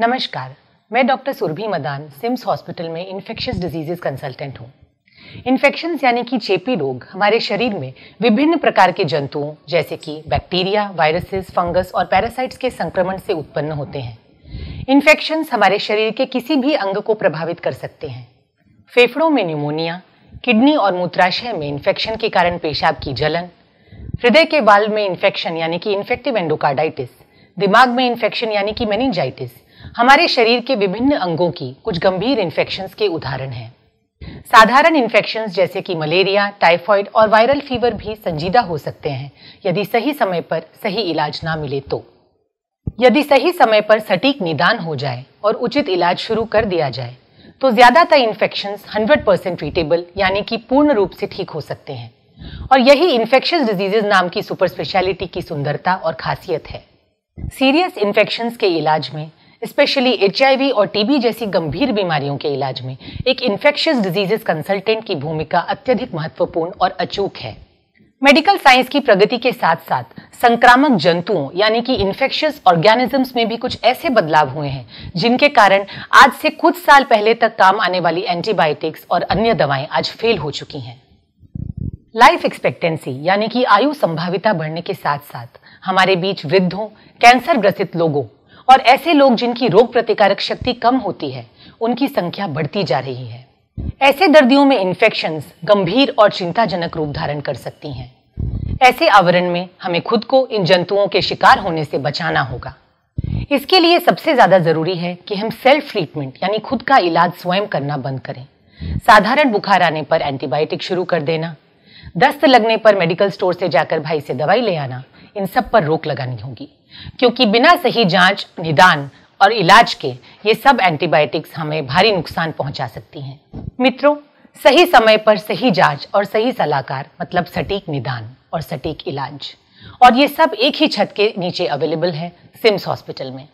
नमस्कार मैं doctor Surbhi Madan CIMS hospital में इन्फेक्शस डिजीजेज कंसल्टेंट हूँ इन्फेक्शंस यानी कि चेपी रोग हमारे शरीर में विभिन्न प्रकार के जंतुओं जैसे कि बैक्टीरिया वायरसेस फंगस और पैरासाइट्स के संक्रमण से उत्पन्न होते हैं इन्फेक्शंस हमारे शरीर के किसी भी अंग को प्रभावित कर सकते हैं फेफड़ों में न्यूमोनिया किडनी और मूत्राशय में इन्फेक्शन के कारण पेशाब की जलन हृदय के बाल में इन्फेक्शन यानी कि इन्फेक्टिव एंडोकार्डाइटिस दिमाग में इन्फेक्शन यानी कि मेनिंजाइटिस हमारे शरीर के विभिन्न अंगों की कुछ गंभीर इन्फेक्शंस के उदाहरण हैं साधारण इन्फेक्शंस जैसे कि मलेरिया टाइफॉइड और वायरल फीवर भी संजीदा हो सकते हैं यदि सही समय पर सही इलाज ना मिले तो यदि सही समय पर सटीक निदान हो जाए और उचित इलाज शुरू कर दिया जाए तो ज्यादातर इन्फेक्शन 100 परसेंट ट्रीटेबल यानी कि पूर्ण रूप से ठीक हो सकते हैं और यही इन्फेक्शन डिजीजेज नाम की सुपर स्पेशलिटी की सुंदरता और खासियत है सीरियस इन्फेक्शन के इलाज में स्पेशली एच और टीबी जैसी गंभीर बीमारियों के इलाज में एक इन्फेक्शियस डिजीजेस कंसल्टेंट की भूमिका अत्यधिक महत्वपूर्ण और अचूक है मेडिकल साइंस की प्रगति के साथ साथ संक्रामक जंतुओं यानी कि इन्फेक्शियस ऑर्गेनिजम्स में भी कुछ ऐसे बदलाव हुए हैं जिनके कारण आज से कुछ साल पहले तक काम आने वाली एंटीबायोटिक्स और अन्य दवाएं आज फेल हो चुकी हैं लाइफ एक्सपेक्टेंसी यानी कि आयु संभाविता बढ़ने के साथ साथ हमारे बीच वृद्धों कैंसर ग्रसित लोगों और ऐसे लोग जिनकी रोग प्रतिकारक शक्ति कम होती है उनकी संख्या बढ़ती जा रही है ऐसे दर्दियों में इन्फेक्शन गंभीर और चिंताजनक रूप धारण कर सकती हैं ऐसे आवरण में हमें खुद को इन जंतुओं के शिकार होने से बचाना होगा इसके लिए सबसे ज्यादा जरूरी है कि हम सेल्फ ट्रीटमेंट यानी खुद का इलाज स्वयं करना बंद करें साधारण बुखार आने पर एंटीबायोटिक शुरू कर देना दस्त लगने पर मेडिकल स्टोर से जाकर भाई से दवाई ले आना इन सब पर रोक लगानी होगी क्योंकि बिना सही जांच निदान और इलाज के ये सब एंटीबायोटिक्स हमें भारी नुकसान पहुंचा सकती हैं मित्रों सही समय पर सही जांच और सही सलाहकार मतलब सटीक निदान और सटीक इलाज और ये सब एक ही छत के नीचे अवेलेबल है सिम्स हॉस्पिटल में